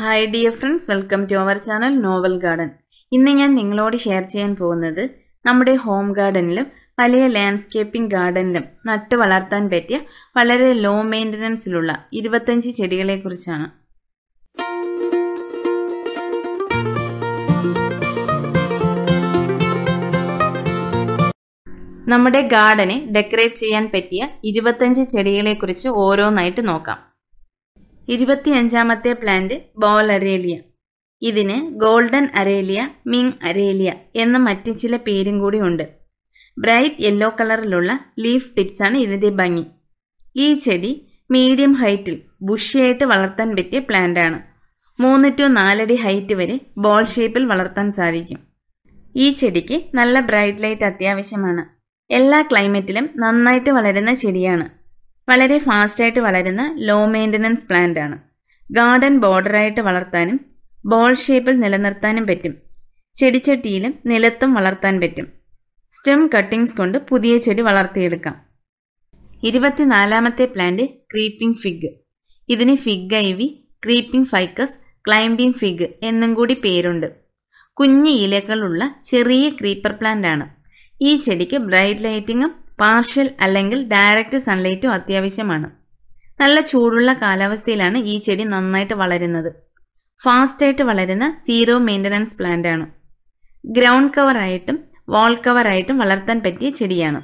hi dear friends welcome to our channel Novel Garden ഇന്ന് ഞാൻ നിങ്ങളോട് ഷെയർ ചെയ്യാൻ പോകുന്നത് നമ്മുടെ ഹോം ഗാർഡനിലും വലിയ ലാൻഡ്സ്കേപ്പിംഗ് ഗാർഡനിലും നട്ട് വളർത്താൻ പറ്റിയ വളരെ ലോ മെയിൻ്റനൻസിലുള്ള ഇരുപത്തഞ്ച് ചെടികളെക്കുറിച്ചാണ് നമ്മുടെ ഗാർഡനെ ഡെക്കറേറ്റ് ചെയ്യാൻ പറ്റിയ ഇരുപത്തഞ്ച് ചെടികളെക്കുറിച്ച് ഓരോന്നായിട്ട് നോക്കാം ഇരുപത്തിയഞ്ചാമത്തെ പ്ലാന്റ് ബോൾ അരേലിയ ഇതിന് ഗോൾഡൻ അരേലിയ മിങ് അരേലിയ എന്ന മറ്റു ചില പേരും കൂടി ഉണ്ട് ബ്രൈറ്റ് യെല്ലോ കളറിലുള്ള ലീഫ് ടിപ്സാണ് ഇതിൻ്റെ ഭംഗി ഈ ചെടി മീഡിയം ഹൈറ്റിൽ ബുഷിയായിട്ട് വളർത്താൻ പറ്റിയ പ്ലാന്റാണ് മൂന്ന് ടു നാലടി ഹൈറ്റ് വരെ ബോൾ ഷേപ്പിൽ വളർത്താൻ സാധിക്കും ഈ ചെടിക്ക് നല്ല ബ്രൈറ്റ് ലൈറ്റ് അത്യാവശ്യമാണ് എല്ലാ ക്ലൈമറ്റിലും നന്നായിട്ട് വളരുന്ന ചെടിയാണ് വളരെ ഫാസ്റ്റായിട്ട് വളരുന്ന ലോ മെയിൻ്റനൻസ് പ്ലാന്റ് ആണ് ഗാർഡൻ ബോർഡറായിട്ട് വളർത്താനും ബോൾ ഷേപ്പിൽ നിലനിർത്താനും പറ്റും ചെടിച്ചട്ടിയിലും നിലത്തും വളർത്താൻ പറ്റും സ്റ്റെം കട്ടിങ്സ് കൊണ്ട് പുതിയ ചെടി വളർത്തിയെടുക്കാം ഇരുപത്തിനാലാമത്തെ പ്ലാന്റ് ക്രീപ്പിംഗ് ഫിഗ് ഇതിന് fig ivy creeping ficus climbing fig എന്നും കൂടി പേരുണ്ട് കുഞ്ഞ് ഇലകളുള്ള ചെറിയ ക്രീപ്പർ പ്ലാന്റ് ആണ് ഈ ചെടിക്ക് ബ്രൈറ്റ് ലൈറ്റിങ്ങും പാർഷ്യൽ അല്ലെങ്കിൽ ഡയറക്റ്റ് സൺലൈറ്റും അത്യാവശ്യമാണ് നല്ല ചൂടുള്ള കാലാവസ്ഥയിലാണ് ഈ ചെടി നന്നായിട്ട് വളരുന്നത് ഫാസ്റ്റായിട്ട് വളരുന്ന സീറോ മെയിൻ്റനൻസ് പ്ലാന്റ് ആണ് ഗ്രൗണ്ട് കവറായിട്ടും വാൾ കവറായിട്ടും വളർത്താൻ പറ്റിയ ചെടിയാണ്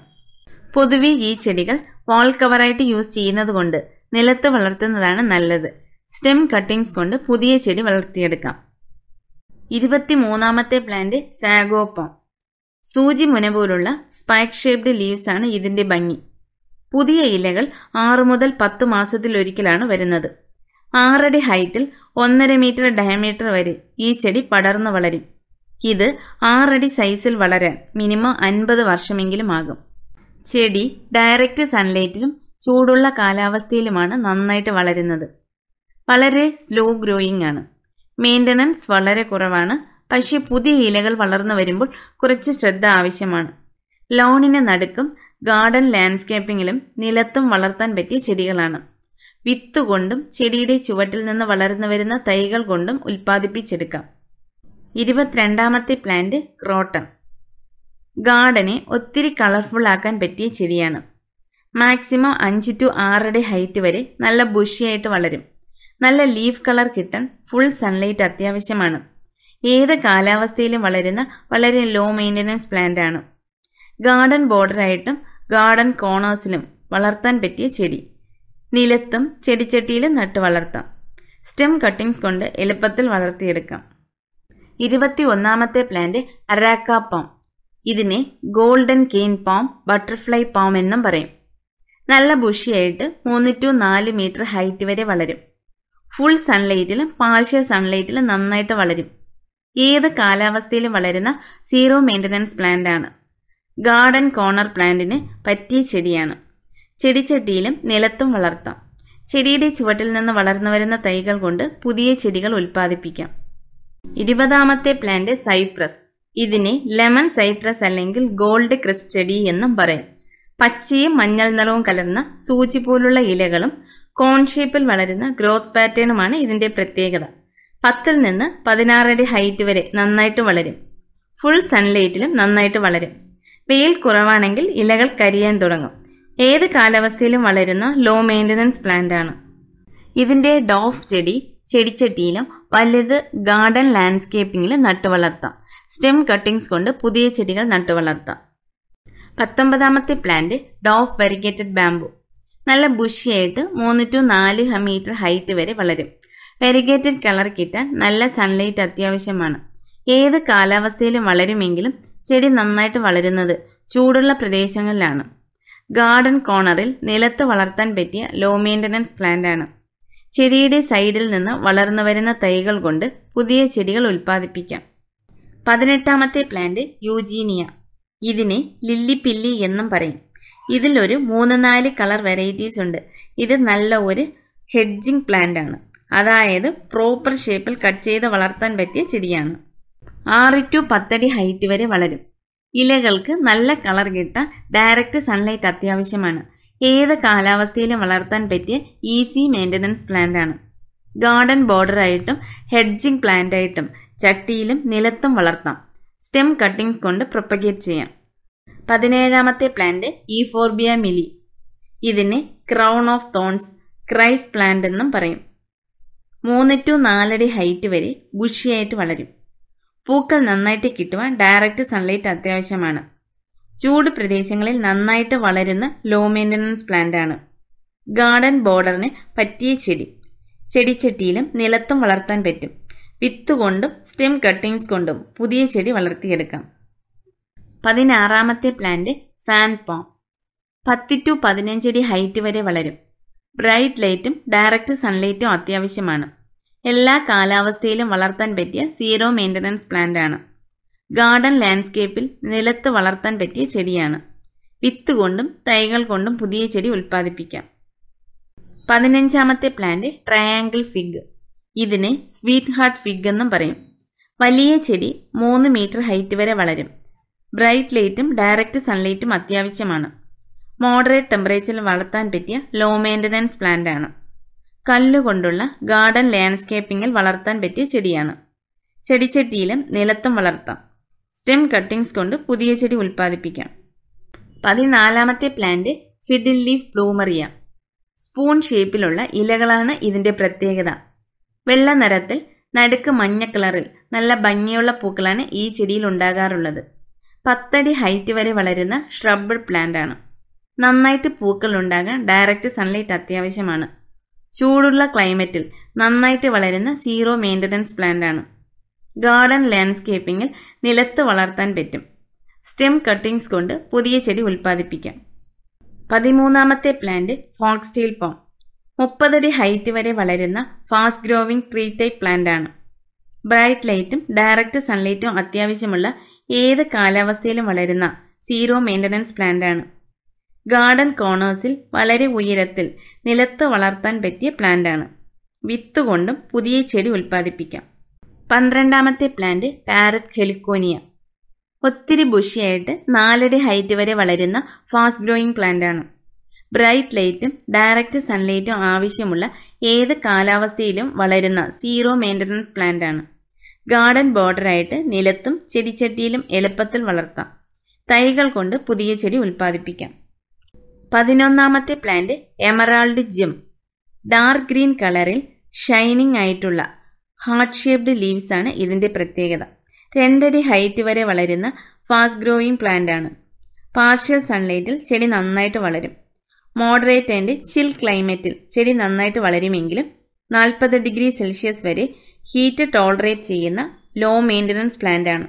പൊതുവെ ഈ ചെടികൾ വാൾ കവറായിട്ട് യൂസ് ചെയ്യുന്നത് കൊണ്ട് നിലത്ത് വളർത്തുന്നതാണ് നല്ലത് സ്റ്റെം കട്ടിങ്സ് കൊണ്ട് പുതിയ ചെടി വളർത്തിയെടുക്കാം ഇരുപത്തി മൂന്നാമത്തെ പ്ലാന്റ് സാഗോപ്പം സൂചി മുന പോലുള്ള സ്പൈക്ക് ഷേപ്ഡ് ലീവ്സ് ആണ് ഇതിന്റെ ഭംഗി പുതിയ ഇലകൾ ആറു മുതൽ പത്ത് മാസത്തിലൊരിക്കലാണ് വരുന്നത് ആറടി ഹൈറ്റിൽ ഒന്നര മീറ്റർ ഡയമീറ്റർ വരെ ഈ ചെടി പടർന്നു വളരും ഇത് ആറടി സൈസിൽ വളരാൻ മിനിമം അൻപത് വർഷമെങ്കിലും ആകും ചെടി ഡയറക്റ്റ് സൺലൈറ്റിലും ചൂടുള്ള കാലാവസ്ഥയിലുമാണ് നന്നായിട്ട് വളരുന്നത് വളരെ സ്ലോ ഗ്രോയിങ് ആണ് മെയിൻ്റനൻസ് വളരെ കുറവാണ് പക്ഷേ പുതിയ ഇലകൾ വളർന്നു വരുമ്പോൾ കുറച്ച് ശ്രദ്ധ ആവശ്യമാണ് ലോണിന് നടുക്കും ഗാർഡൻ ലാൻഡ്സ്കേപ്പിങ്ങിലും നിലത്തും വളർത്താൻ പറ്റിയ ചെടികളാണ് വിത്ത് കൊണ്ടും ചെടിയുടെ ചുവട്ടിൽ നിന്ന് വളർന്നു വരുന്ന തൈകൾ കൊണ്ടും ഉൽപ്പാദിപ്പിച്ചെടുക്കാം ഇരുപത്തിരണ്ടാമത്തെ പ്ലാന്റ് ക്രോട്ടൺ ഗാർഡനെ ഒത്തിരി കളർഫുൾ ആക്കാൻ പറ്റിയ ചെടിയാണ് മാക്സിമം അഞ്ച് ടു ആറടി ഹൈറ്റ് വരെ നല്ല ബുഷിയായിട്ട് വളരും നല്ല ലീഫ് കളർ കിട്ടാൻ ഫുൾ സൺലൈറ്റ് അത്യാവശ്യമാണ് ഏത് കാലാവസ്ഥയിലും വളരുന്ന വളരെ ലോ മെയിൻ്റനൻസ് പ്ലാന്റ് ആണ് ഗാർഡൻ ബോർഡറായിട്ടും ഗാർഡൻ കോണേഴ്സിലും വളർത്താൻ പറ്റിയ ചെടി നിലത്തും ചെടിച്ചട്ടിയിലും നട്ട് വളർത്താം സ്റ്റെം കട്ടിങ്സ് കൊണ്ട് എളുപ്പത്തിൽ വളർത്തിയെടുക്കാം ഇരുപത്തി ഒന്നാമത്തെ പ്ലാന്റ് അരാക്ക പാം ഇതിനെ golden cane palm butterfly palm എന്നും പറയും നല്ല ബുഷിയായിട്ട് മൂന്ന് ടു നാല് മീറ്റർ ഹൈറ്റ് വരെ വളരും ഫുൾ സൺലൈറ്റിലും പാർഷ്യൽ സൺലൈറ്റിലും നന്നായിട്ട് വളരും ഏത് കാലാവസ്ഥയിലും വളരുന്ന സീറോ മെയിൻ്റനൻസ് പ്ലാന്റ് ആണ് ഗാർഡൻ കോർണർ പ്ലാന്റിന് പറ്റിയ ചെടിയാണ് ചെടിച്ചട്ടിയിലും നിലത്തും വളർത്താം ചെടിയുടെ ചുവട്ടിൽ നിന്ന് വളർന്നു വരുന്ന തൈകൾ കൊണ്ട് പുതിയ ചെടികൾ ഉൽപ്പാദിപ്പിക്കാം ഇരുപതാമത്തെ പ്ലാന്റ് സൈപ്രസ് ഇതിനെ ലെമൺ സൈപ്രസ് അല്ലെങ്കിൽ ഗോൾഡ് ക്രിസ് ചെടി എന്നും പറയും പച്ചയും മഞ്ഞൾ നിറവും കലർന്ന സൂചി പോലുള്ള ഇലകളും കോൺ ഷേപ്പിൽ വളരുന്ന ഗ്രോത്ത് പാറ്റേണുമാണ് ഇതിന്റെ പ്രത്യേകത പത്തിൽ നിന്ന് പതിനാറടി ഹൈറ്റ് വരെ നന്നായിട്ട് വളരും ഫുൾ സൺലൈറ്റിലും നന്നായിട്ട് വളരും വെയിൽ കുറവാണെങ്കിൽ ഇലകൾ കരിയാൻ തുടങ്ങും ഏത് കാലാവസ്ഥയിലും വളരുന്ന ലോ മെയിൻ്റനൻസ് ആണ് ഇതിൻ്റെ ഡോഫ് ചെടി ചെടിച്ചട്ടിയിലും വലുത് ഗാർഡൻ ലാൻഡ്സ്കേപ്പിങ്ങിൽ നട്ടു വളർത്താം സ്റ്റെം കട്ടിങ്സ് കൊണ്ട് പുതിയ ചെടികൾ നട്ടു വളർത്താം പത്തൊമ്പതാമത്തെ പ്ലാന്റ് ഡോഫ് വെരിഗേറ്റഡ് ബാംബു നല്ല ബുഷിയായിട്ട് മൂന്ന് ടു നാല് മീറ്റർ ഹൈറ്റ് വരെ വളരും വെരിഗേറ്റഡ് കളർ കിട്ടാൻ നല്ല സൺലൈറ്റ് അത്യാവശ്യമാണ് ഏത് കാലാവസ്ഥയിലും വളരുമെങ്കിലും ചെടി നന്നായിട്ട് വളരുന്നത് ചൂടുള്ള പ്രദേശങ്ങളിലാണ് ഗാർഡൻ കോർണറിൽ നിലത്ത് വളർത്താൻ പറ്റിയ ലോ മെയിൻ്റനൻസ് പ്ലാന്റ് ആണ് ചെടിയുടെ സൈഡിൽ നിന്ന് വളർന്നു വരുന്ന തൈകൾ കൊണ്ട് പുതിയ ചെടികൾ ഉൽപ്പാദിപ്പിക്കാം പതിനെട്ടാമത്തെ പ്ലാന്റ് യൂജീനിയ ഇതിനെ ലില്ലിപ്പില്ലി എന്നും പറയും ഇതിലൊരു മൂന്ന് നാല് കളർ വെറൈറ്റീസ് ഉണ്ട് ഇത് നല്ല ഒരു ഹെഡ്ജിങ് പ്ലാന്റ് ആണ് അതായത് പ്രോപ്പർ ഷേപ്പിൽ കട്ട് ചെയ്ത് വളർത്താൻ പറ്റിയ ചെടിയാണ് ആറ് ടു പത്തടി ഹൈറ്റ് വരെ വളരും ഇലകൾക്ക് നല്ല കളർ കിട്ട ഡയറക്റ്റ് സൺലൈറ്റ് അത്യാവശ്യമാണ് ഏത് കാലാവസ്ഥയിലും വളർത്താൻ പറ്റിയ ഈസി മെയിൻ്റനൻസ് പ്ലാന്റ് ആണ് ഗാർഡൻ ബോർഡറായിട്ടും ഹെഡ്ജിംഗ് പ്ലാന്റായിട്ടും ചട്ടിയിലും നിലത്തും വളർത്താം സ്റ്റെം കട്ടിംഗ്സ് കൊണ്ട് പ്രൊപ്പഗേറ്റ് ചെയ്യാം പതിനേഴാമത്തെ പ്ലാന്റ് ഫോർബിയ മിലി ഇതിനെ crown of thorns Christ plant എന്നും പറയും മൂന്ന് ടു നാലടി ഹൈറ്റ് വരെ ഗുഷിയായിട്ട് വളരും പൂക്കൾ നന്നായിട്ട് കിട്ടുവാൻ ഡയറക്റ്റ് സൺലൈറ്റ് അത്യാവശ്യമാണ് ചൂട് പ്രദേശങ്ങളിൽ നന്നായിട്ട് വളരുന്ന ലോ മെയിൻ്റനൻസ് പ്ലാന്റ് ആണ് ഗാർഡൻ ബോർഡറിന് പറ്റിയ ചെടി ചെടിച്ചട്ടിയിലും നിലത്തും വളർത്താൻ പറ്റും വിത്ത് കൊണ്ടും സ്റ്റെം കട്ടിങ്സ് കൊണ്ടും പുതിയ ചെടി വളർത്തിയെടുക്കാം പതിനാറാമത്തെ പ്ലാന്റ് ഫാൻ പോം പത്ത് ടു പതിനഞ്ചടി ഹൈറ്റ് വരെ വളരും ബ്രൈറ്റ് ലൈറ്റും ഡയറക്റ്റ് സൺലൈറ്റും അത്യാവശ്യമാണ് എല്ലാ കാലാവസ്ഥയിലും വളർത്താൻ പറ്റിയ സീറോ മെയിൻ്റനൻസ് പ്ലാന്റ് ആണ് ഗാർഡൻ ലാൻഡ്സ്കേപ്പിൽ നിലത്ത് വളർത്താൻ പറ്റിയ ചെടിയാണ് വിത്ത് കൊണ്ടും തൈകൾ കൊണ്ടും പുതിയ ചെടി ഉൽപ്പാദിപ്പിക്കാം പതിനഞ്ചാമത്തെ പ്ലാന്റ് ട്രയാങ്കിൾ ഫിഗ് ഇതിനെ സ്വീറ്റ് ഹാർട്ട് ഫിഗ് എന്നും പറയും വലിയ ചെടി മൂന്ന് മീറ്റർ ഹൈറ്റ് വരെ വളരും ബ്രൈറ്റ് ലൈറ്റും ഡയറക്റ്റ് സൺലൈറ്റും അത്യാവശ്യമാണ് മോഡറേറ്റ് ടെമ്പറേച്ചറിൽ വളർത്താൻ പറ്റിയ ലോ മെയിൻ്റനൻസ് പ്ലാന്റ് ആണ് കല്ലുകൊണ്ടുള്ള ഗാർഡൻ ലാൻഡ്സ്കേപ്പിങ്ങിൽ വളർത്താൻ പറ്റിയ ചെടിയാണ് ചെടിച്ചട്ടിയിലും നിലത്തും വളർത്താം സ്റ്റെം കട്ടിങ്സ് കൊണ്ട് പുതിയ ചെടി ഉൽപ്പാദിപ്പിക്കാം പതിനാലാമത്തെ പ്ലാന്റ് ഫിഡിൽ ലീഫ് ബ്ലൂമറിയ സ്പൂൺ ഷേപ്പിലുള്ള ഇലകളാണ് ഇതിന്റെ പ്രത്യേകത വെള്ള നിറത്തിൽ നടുക്ക് മഞ്ഞ കളറിൽ നല്ല ഭംഗിയുള്ള പൂക്കളാണ് ഈ ചെടിയിൽ ഉണ്ടാകാറുള്ളത് പത്തടി ഹൈറ്റ് വരെ വളരുന്ന ഷ്രബ്ബ് പ്ലാന്റ് ആണ് നന്നായിട്ട് പൂക്കൾ ഉണ്ടാകാൻ ഡയറക്റ്റ് സൺലൈറ്റ് അത്യാവശ്യമാണ് ചൂടുള്ള ക്ലൈമറ്റിൽ നന്നായിട്ട് വളരുന്ന സീറോ മെയിൻ്റനൻസ് പ്ലാന്റ് ആണ് ഗാർഡൻ ലാൻഡ്സ്കേപ്പിങ്ങിൽ നിലത്ത് വളർത്താൻ പറ്റും സ്റ്റെം കട്ടിങ്സ് കൊണ്ട് പുതിയ ചെടി ഉൽപ്പാദിപ്പിക്കാം പതിമൂന്നാമത്തെ പ്ലാന്റ് ഫോക്സ്റ്റീൽ പോം മുപ്പതടി ഹൈറ്റ് വരെ വളരുന്ന fast growing tree type plant ആണ് ബ്രൈറ്റ് ലൈറ്റും ഡയറക്റ്റ് സൺലൈറ്റും അത്യാവശ്യമുള്ള ഏത് കാലാവസ്ഥയിലും വളരുന്ന സീറോ മെയിൻ്റനൻസ് പ്ലാന്റ് ആണ് ഗാർഡൻ കോണേഴ്സിൽ വളരെ ഉയരത്തിൽ നിലത്ത് വളർത്താൻ പറ്റിയ പ്ലാന്റാണ് വിത്ത് കൊണ്ടും പുതിയ ചെടി ഉൽപ്പാദിപ്പിക്കാം പന്ത്രണ്ടാമത്തെ പ്ലാന്റ് പാരറ്റ് ഹെലിക്കോനിയ ഒത്തിരി ബുഷിയായിട്ട് നാലടി ഹൈറ്റ് വരെ വളരുന്ന ഫാസ്റ്റ് ഗ്രോയിങ് പ്ലാന്റാണ് ബ്രൈറ്റ് ലൈറ്റും ഡയറക്റ്റ് സൺലൈറ്റും ആവശ്യമുള്ള ഏത് കാലാവസ്ഥയിലും വളരുന്ന സീറോ മെയിൻ്റനൻസ് പ്ലാന്റാണ് ഗാർഡൻ ബോർഡറായിട്ട് നിലത്തും ചെടിച്ചട്ടിയിലും എളുപ്പത്തിൽ വളർത്താം തൈകൾ കൊണ്ട് പുതിയ ചെടി ഉൽപ്പാദിപ്പിക്കാം പതിനൊന്നാമത്തെ plant emerald gem dark green കളറിൽ ഷൈനിങ് ആയിട്ടുള്ള ഹാർട്ട് ഷേപ്ഡ് ലീവ്സ് ആണ് ഇതിൻ്റെ പ്രത്യേകത രണ്ടടി ഹൈറ്റ് വരെ വളരുന്ന ഫാസ്റ്റ് ഗ്രോയിങ് പ്ലാന്റ് ആണ് പാർഷ്യൽ സൺലൈറ്റിൽ ചെടി നന്നായിട്ട് വളരും മോഡറേറ്റ് ആൻഡ് ചിൽ ക്ലൈമറ്റിൽ ചെടി നന്നായിട്ട് വളരുമെങ്കിലും നാൽപ്പത് ഡിഗ്രി സെൽഷ്യസ് വരെ ഹീറ്റ് ടോളറേറ്റ് ചെയ്യുന്ന ലോ മെയിൻ്റനൻസ് പ്ലാന്റ് ആണ്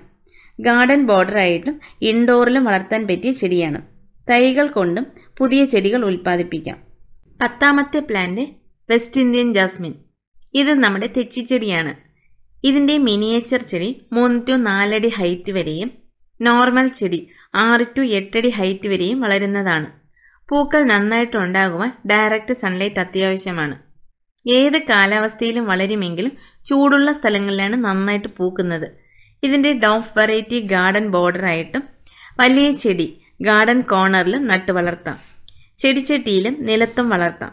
ഗാർഡൻ ബോർഡറായിട്ടും ഇൻഡോറിലും വളർത്താൻ പറ്റിയ ചെടിയാണ് തൈകൾ കൊണ്ടും പുതിയ ചെടികൾ ഉൽപ്പാദിപ്പിക്കാം പത്താമത്തെ പ്ലാന്റ് വെസ്റ്റ് ഇന്ത്യൻ ജാസ്മിൻ ഇത് നമ്മുടെ തെച്ചിച്ചെടിയാണ് ഇതിൻ്റെ മിനിയേച്ചർ ചെടി മൂന്ന് ടു നാലടി ഹൈറ്റ് വരെയും നോർമൽ ചെടി ആറ് ടു എട്ടടി ഹൈറ്റ് വരെയും വളരുന്നതാണ് പൂക്കൾ നന്നായിട്ട് ഉണ്ടാകുവാൻ ഡയറക്റ്റ് സൺലൈറ്റ് അത്യാവശ്യമാണ് ഏത് കാലാവസ്ഥയിലും വളരുമെങ്കിലും ചൂടുള്ള സ്ഥലങ്ങളിലാണ് നന്നായിട്ട് പൂക്കുന്നത് ഇതിൻ്റെ ഡോഫ് വെറൈറ്റി ഗാർഡൻ ബോർഡറായിട്ടും വലിയ ചെടി ഗാർഡൻ കോർണറിലും നട്ട് വളർത്താം ചെടിച്ചട്ടിയിലും നിലത്തും വളർത്താം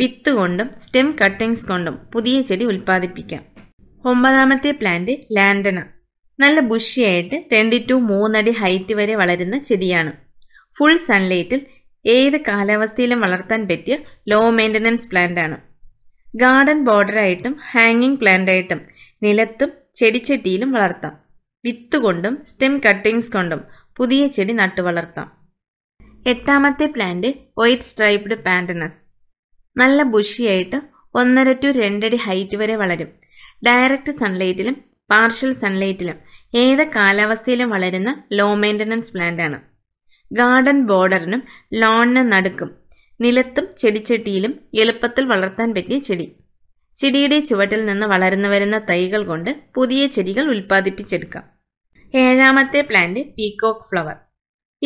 വിത്ത് കൊണ്ടും സ്റ്റെം കട്ടിങ്സ് കൊണ്ടും പുതിയ ചെടി ഉൽപ്പാദിപ്പിക്കാം ഒമ്പതാമത്തെ പ്ലാന്റ് ലാൻഡന നല്ല ബുഷിയായിട്ട് രണ്ട് ടു മൂന്നടി ഹൈറ്റ് വരെ വളരുന്ന ചെടിയാണ് ഫുൾ സൺലൈറ്റിൽ ഏത് കാലാവസ്ഥയിലും വളർത്താൻ പറ്റിയ ലോ മെയിൻ്റനൻസ് പ്ലാന്റാണ് ഗാർഡൻ ബോർഡറായിട്ടും ഹാങ്ങിങ് പ്ലാന്റായിട്ടും നിലത്തും ചെടിച്ചട്ടിയിലും വളർത്താം വിത്ത് കൊണ്ടും സ്റ്റെം കട്ടിങ്സ് കൊണ്ടും പുതിയ ചെടി നട്ടുവളർത്താം എട്ടാമത്തെ പ്ലാന്റ് വൈറ്റ് സ്ട്രൈപ്ഡ് പാൻഡനസ് നല്ല ബുഷിയായിട്ട് ഒന്നര ടു രണ്ടടി ഹൈറ്റ് വരെ വളരും ഡയറക്റ്റ് സൺലൈറ്റിലും പാർഷ്യൽ സൺലൈറ്റിലും ഏത് കാലാവസ്ഥയിലും വളരുന്ന ലോ മെയിൻ്റനൻസ് പ്ലാന്റാണ് ഗാർഡൻ ബോർഡറിനും ലോണിന് നടുക്കും നിലത്തും ചെടിച്ചട്ടിയിലും എളുപ്പത്തിൽ വളർത്താൻ പറ്റിയ ചെടി ചെടിയുടെ ചുവട്ടിൽ നിന്ന് വളർന്നു വരുന്ന തൈകൾ കൊണ്ട് പുതിയ ചെടികൾ ഉൽപ്പാദിപ്പിച്ചെടുക്കാം ഏഴാമത്തെ പ്ലാന്റ് പീകോക്ക് ഫ്ലവർ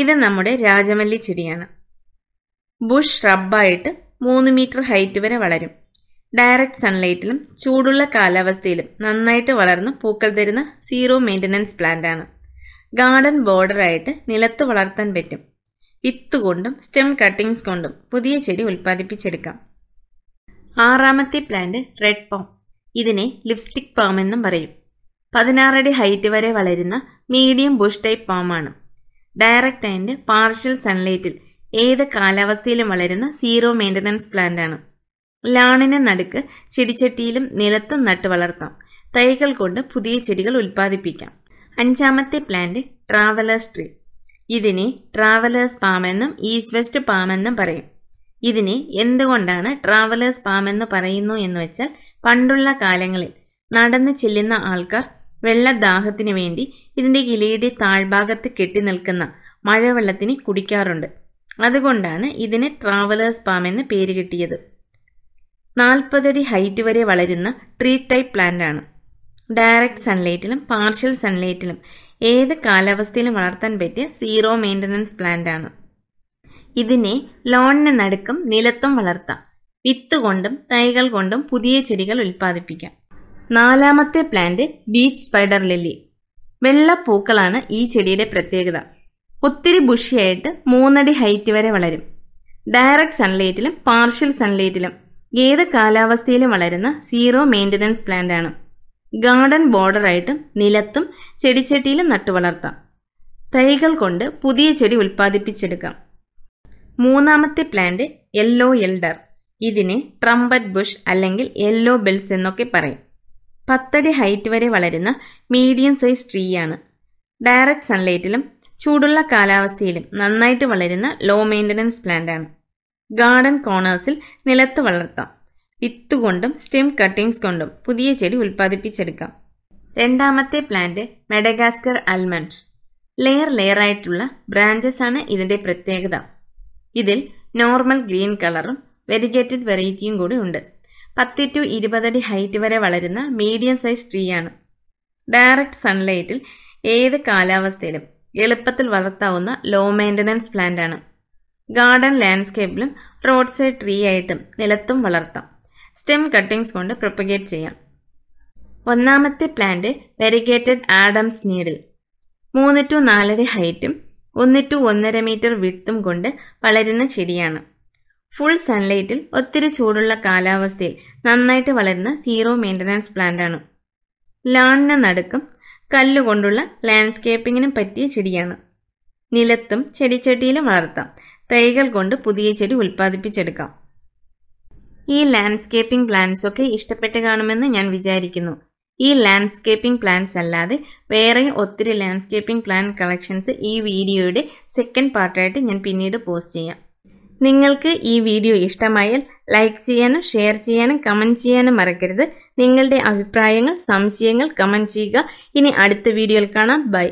ഇത് നമ്മുടെ രാജമല്ലി ചെടിയാണ് ബുഷ് റബ്ബായിട്ട് മൂന്ന് മീറ്റർ ഹൈറ്റ് വരെ വളരും ഡയറക്റ്റ് സൺലൈറ്റിലും ചൂടുള്ള കാലാവസ്ഥയിലും നന്നായിട്ട് വളർന്ന് പൂക്കൾ തരുന്ന സീറോ മെയിൻ്റനൻസ് പ്ലാന്റ് ആണ് ഗാർഡൻ ബോർഡറായിട്ട് നിലത്ത് വളർത്താൻ പറ്റും വിത്ത് കൊണ്ടും സ്റ്റെം കട്ടിങ്സ് കൊണ്ടും പുതിയ ചെടി ഉൽപ്പാദിപ്പിച്ചെടുക്കാം ആറാമത്തെ പ്ലാന്റ് റെഡ് പോം ഇതിനെ ലിപ്സ്റ്റിക് പാം എന്നും പറയും പതിനാറടി ഹൈറ്റ് വരെ വളരുന്ന മീഡിയം ബുഷ് ടൈപ്പ് പാമാണ് ഡയറക്റ്റ് ആൻഡ് പാർഷ്യൽ സൺലൈറ്റിൽ ഏത് കാലാവസ്ഥയിലും വളരുന്ന സീറോ മെയിൻ്റനൻസ് പ്ലാന്റ് ആണ് ലാണിന് നടുക്ക് ചെടിച്ചട്ടിയിലും നിലത്തും നട്ട് വളർത്താം തൈകൾ കൊണ്ട് പുതിയ ചെടികൾ ഉൽപ്പാദിപ്പിക്കാം അഞ്ചാമത്തെ പ്ലാന്റ് ട്രാവലേഴ്സ് ട്രീ ഇതിനെ ട്രാവലേഴ്സ് പാമെന്നും ഈസ്റ്റ് വെസ്റ്റ് പാമെന്നും പറയും ഇതിനെ എന്തുകൊണ്ടാണ് ട്രാവലേഴ്സ് പാമെന്ന് പറയുന്നു എന്ന് വെച്ചാൽ പണ്ടുള്ള കാലങ്ങളിൽ നടന്ന് ചെല്ലുന്ന ആൾക്കാർ വെള്ളദാഹത്തിനു വേണ്ടി ഇതിൻ്റെ ഇലയുടെ താഴ്ഭാഗത്ത് കെട്ടി നിൽക്കുന്ന മഴവെള്ളത്തിന് കുടിക്കാറുണ്ട് അതുകൊണ്ടാണ് ഇതിന് ട്രാവലേഴ്സ് പാം എന്ന് പേര് കിട്ടിയത് നാൽപ്പതടി ഹൈറ്റ് വരെ വളരുന്ന ട്രീ ടൈപ്പ് പ്ലാന്റ് ആണ് ഡയറക്റ്റ് സൺലൈറ്റിലും പാർഷ്യൽ സൺലൈറ്റിലും ഏത് കാലാവസ്ഥയിലും വളർത്താൻ പറ്റിയ സീറോ മെയിൻ്റനൻസ് പ്ലാന്റ് ആണ് ഇതിനെ ലോണിന് നടുക്കും നിലത്തും വളർത്താം വിത്ത് കൊണ്ടും തൈകൾ കൊണ്ടും പുതിയ ചെടികൾ ഉൽപ്പാദിപ്പിക്കാം നാലാമത്തെ പ്ലാന്റ് ബീച്ച് സ്പൈഡർ ലില്ലി വെള്ള പൂക്കളാണ് ഈ ചെടിയുടെ പ്രത്യേകത ഒത്തിരി ബുഷിയായിട്ട് മൂന്നടി ഹൈറ്റ് വരെ വളരും ഡയറക്റ്റ് സൺലൈറ്റിലും പാർഷ്യൽ സൺലൈറ്റിലും ഏത് കാലാവസ്ഥയിലും വളരുന്ന സീറോ മെയിൻ്റനൻസ് പ്ലാന്റ് ആണ് ഗാർഡൻ ബോർഡറായിട്ടും നിലത്തും ചെടിച്ചട്ടിയിലും നട്ടുവളർത്താം തൈകൾ കൊണ്ട് പുതിയ ചെടി ഉൽപ്പാദിപ്പിച്ചെടുക്കാം മൂന്നാമത്തെ പ്ലാന്റ് യെല്ലോ എൽഡർ ഇതിനെ ട്രംപറ്റ് ബുഷ് അല്ലെങ്കിൽ യെല്ലോ ബെൽസ് എന്നൊക്കെ പറയും പത്തടി ഹൈറ്റ് വരെ വളരുന്ന മീഡിയം സൈസ് ട്രീയാണ് ഡയറക്റ്റ് സൺലൈറ്റിലും ചൂടുള്ള കാലാവസ്ഥയിലും നന്നായിട്ട് വളരുന്ന ലോ മെയിൻ്റനൻസ് പ്ലാന്റാണ് ഗാർഡൻ കോണേഴ്സിൽ നിലത്ത് വളർത്താം വിത്ത് കൊണ്ടും സ്റ്റെം കട്ടിങ്സ് കൊണ്ടും പുതിയ ചെടി ഉൽപ്പാദിപ്പിച്ചെടുക്കാം രണ്ടാമത്തെ plant Madagascar almond layer layer ആയിട്ടുള്ള ബ്രാഞ്ചസ് ആണ് ഇതിൻ്റെ പ്രത്യേകത ഇതിൽ നോർമൽ ഗ്രീൻ കളറും വെരിഗേറ്റഡ് വെറൈറ്റിയും കൂടി ഉണ്ട് പത്ത് ടു ഇരുപതടി ഹൈറ്റ് വരെ വളരുന്ന മീഡിയം സൈസ് ട്രീ ആണ് ഡയറക്റ്റ് സൺലൈറ്റിൽ ഏത് കാലാവസ്ഥയിലും എളുപ്പത്തിൽ വളർത്താവുന്ന ലോ മെയിൻ്റനൻസ് പ്ലാന്റ് ആണ് ഗാർഡൻ ലാൻഡ്സ്കേപ്പിലും റോഡ് സൈഡ് ട്രീ ആയിട്ടും നിലത്തും വളർത്താം സ്റ്റെം കട്ടിങ്സ് കൊണ്ട് പ്രൊപ്പഗേറ്റ് ചെയ്യാം ഒന്നാമത്തെ പ്ലാന്റ് വെരിഗേറ്റഡ് ആഡംസ് നീഡിൽ മൂന്ന് ടു നാലര ഹൈറ്റും ഒന്ന് ടു ഒന്നര മീറ്റർ വിട്ടും കൊണ്ട് വളരുന്ന ചെടിയാണ് ഫുൾ സൺലൈറ്റിൽ ഒത്തിരി ചൂടുള്ള കാലാവസ്ഥയിൽ നന്നായിട്ട് വളരുന്ന സീറോ മെയിൻ്റനൻസ് പ്ലാന്റാണ് ലാണിന് നടുക്കും കല്ലുകൊണ്ടുള്ള ലാൻഡ്സ്കേപ്പിങ്ങിനും പറ്റിയ ചെടിയാണ് നിലത്തും ചെടിച്ചട്ടിയിലും വളർത്താം തൈകൾ കൊണ്ട് പുതിയ ചെടി ഉൽപ്പാദിപ്പിച്ചെടുക്കാം ഈ ലാൻഡ്സ്കേപ്പിംഗ് പ്ലാന്റ്സ് ഒക്കെ ഇഷ്ടപ്പെട്ട് കാണുമെന്ന് ഞാൻ വിചാരിക്കുന്നു ഈ ലാൻഡ്സ്കേപ്പിംഗ് പ്ലാന്റ്സ് അല്ലാതെ വേറെ ഒത്തിരി ലാൻഡ്സ്കേപ്പിംഗ് പ്ലാന്റ് കളക്ഷൻസ് ഈ വീഡിയോയുടെ സെക്കൻഡ് പാർട്ടായിട്ട് ഞാൻ പിന്നീട് പോസ്റ്റ് ചെയ്യാം നിങ്ങൾക്ക് ഈ വീഡിയോ ഇഷ്ടമായാൽ ലൈക്ക് ചെയ്യാനും ഷെയർ ചെയ്യാനും കമൻറ്റ് ചെയ്യാനും മറക്കരുത് നിങ്ങളുടെ അഭിപ്രായങ്ങൾ സംശയങ്ങൾ കമൻറ്റ് ചെയ്യുക ഇനി അടുത്ത വീഡിയോയിൽ കാണാം ബൈ